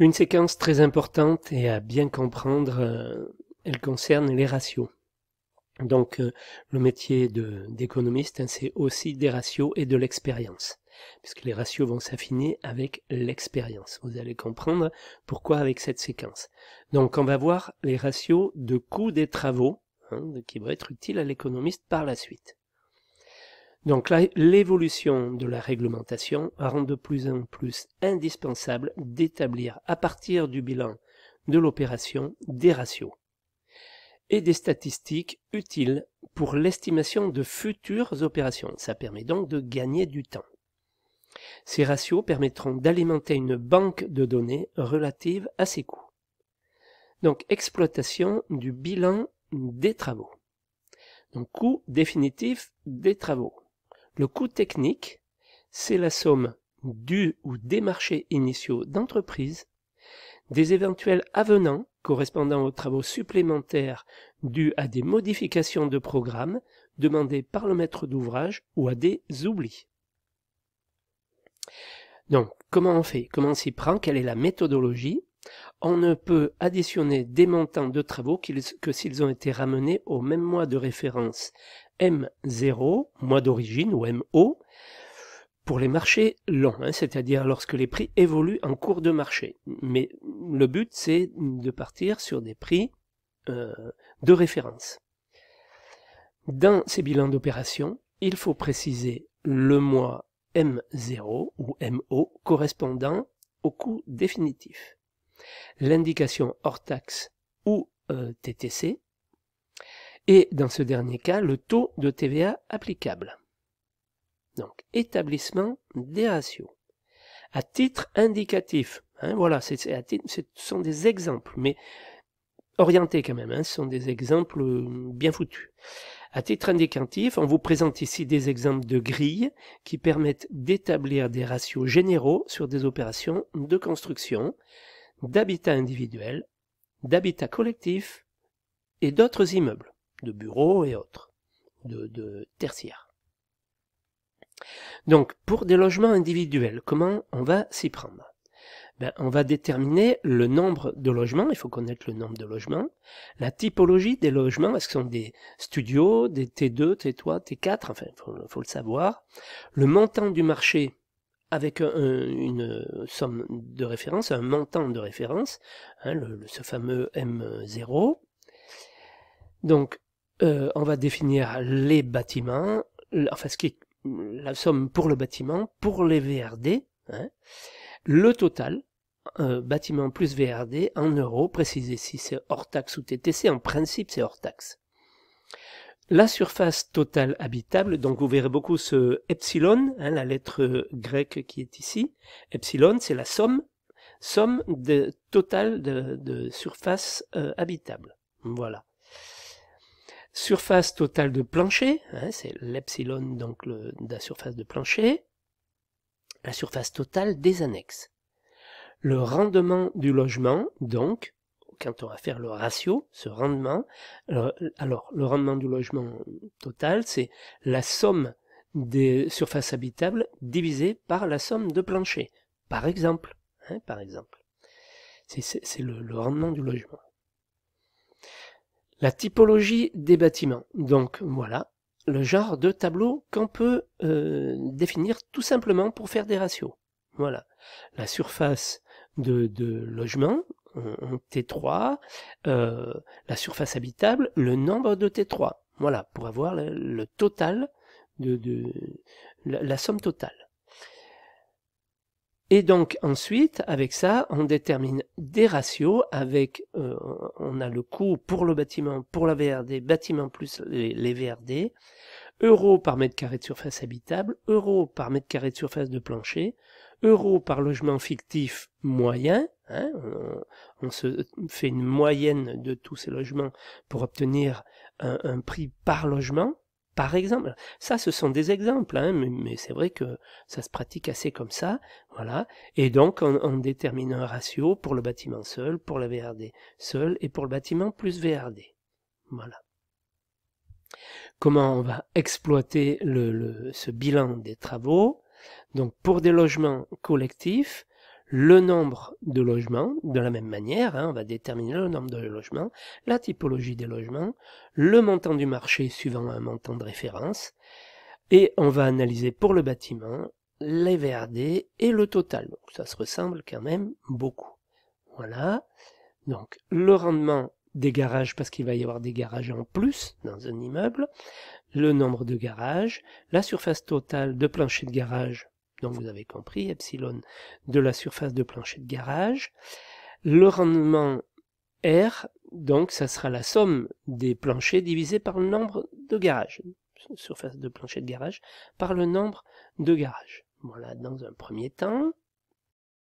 Une séquence très importante et à bien comprendre, euh, elle concerne les ratios. Donc euh, le métier d'économiste, hein, c'est aussi des ratios et de l'expérience, puisque les ratios vont s'affiner avec l'expérience. Vous allez comprendre pourquoi avec cette séquence. Donc on va voir les ratios de coût des travaux, hein, qui vont être utiles à l'économiste par la suite. Donc l'évolution de la réglementation rend de plus en plus indispensable d'établir à partir du bilan de l'opération des ratios et des statistiques utiles pour l'estimation de futures opérations. Ça permet donc de gagner du temps. Ces ratios permettront d'alimenter une banque de données relative à ces coûts. Donc exploitation du bilan des travaux. Donc coût définitif des travaux. Le coût technique, c'est la somme du ou des marchés initiaux d'entreprise, des éventuels avenants correspondant aux travaux supplémentaires dus à des modifications de programme demandées par le maître d'ouvrage ou à des oublis. Donc, comment on fait Comment on s'y prend Quelle est la méthodologie on ne peut additionner des montants de travaux que s'ils ont été ramenés au même mois de référence M0, mois d'origine, ou MO, pour les marchés longs, hein, c'est-à-dire lorsque les prix évoluent en cours de marché. Mais le but, c'est de partir sur des prix euh, de référence. Dans ces bilans d'opération, il faut préciser le mois M0 ou MO correspondant au coût définitif l'indication hors taxe ou TTC, et dans ce dernier cas, le taux de TVA applicable. Donc, établissement des ratios. À titre indicatif, hein, voilà, c'est ce sont des exemples, mais orientés quand même, hein, ce sont des exemples euh, bien foutus. À titre indicatif, on vous présente ici des exemples de grilles qui permettent d'établir des ratios généraux sur des opérations de construction d'habitat individuels, d'habitat collectif et d'autres immeubles, de bureaux et autres, de, de tertiaires. Donc, pour des logements individuels, comment on va s'y prendre ben, On va déterminer le nombre de logements, il faut connaître le nombre de logements, la typologie des logements, est-ce que ce sont des studios, des T2, T3, T4, enfin, il faut, faut, le savoir, le montant du marché avec une euh, somme de référence, un montant de référence, hein, ce fameux M0. Donc, euh, on va définir les bâtiments, enfin ce qui la somme pour le bâtiment, pour les VRD, hein. le total, bâtiment plus VRD en euros, préciser si c'est hors taxe ou TTC, en principe c'est hors taxe. La surface totale habitable, donc vous verrez beaucoup ce epsilon, hein, la lettre grecque qui est ici. Epsilon, c'est la somme, somme de, totale de, surface euh, habitable. Voilà. Surface totale de plancher, hein, c'est l'epsilon donc de la surface de plancher. La surface totale des annexes. Le rendement du logement, donc, quand on va faire le ratio, ce rendement, alors, le rendement du logement total, c'est la somme des surfaces habitables divisée par la somme de planchers, par exemple. Hein, par exemple. C'est le, rendement du logement. La typologie des bâtiments. Donc voilà le genre de tableau qu'on peut euh, définir tout simplement pour faire des ratios. Voilà. La surface de, de logement, euh, euh, T3, euh, la surface habitable, le nombre de T3. Voilà, pour avoir le, total de, la, somme totale. Et donc ensuite, avec ça, on détermine des ratios avec, on a le coût pour le bâtiment, pour la VRD, bâtiment plus les, les VRD, euros par mètre carré de surface habitable, euros par mètre carré de surface de plancher, euros par logement fictif moyen, hein, euh, on, se fait une moyenne de tous ces logements pour obtenir un, prix par logement, par exemple. Ça, ce sont des exemples, hein, mais, c'est vrai que ça se pratique assez comme ça, voilà. Et donc, on, détermine un ratio pour le bâtiment seul, pour la VRD seul, et pour le bâtiment plus VRD. Voilà. Comment on va exploiter le, ce bilan des travaux donc pour des logements collectifs, le nombre de logements, de la même manière, hein, on va déterminer le nombre de logements, la typologie des logements, le montant du marché suivant un montant de référence, et on va analyser pour le bâtiment les VRD et le total. Donc ça se ressemble quand même beaucoup. Voilà. Donc le rendement des garages parce qu'il va y avoir des garages en plus dans un immeuble, le nombre de garages, la surface totale de plancher de garage donc mmh. vous avez compris, epsilon de la surface de plancher de garage. Le rendement R, donc ça sera la somme des planchers divisé par le nombre de garages. Surface de plancher de garage par le nombre de garages. Voilà, dans un premier temps.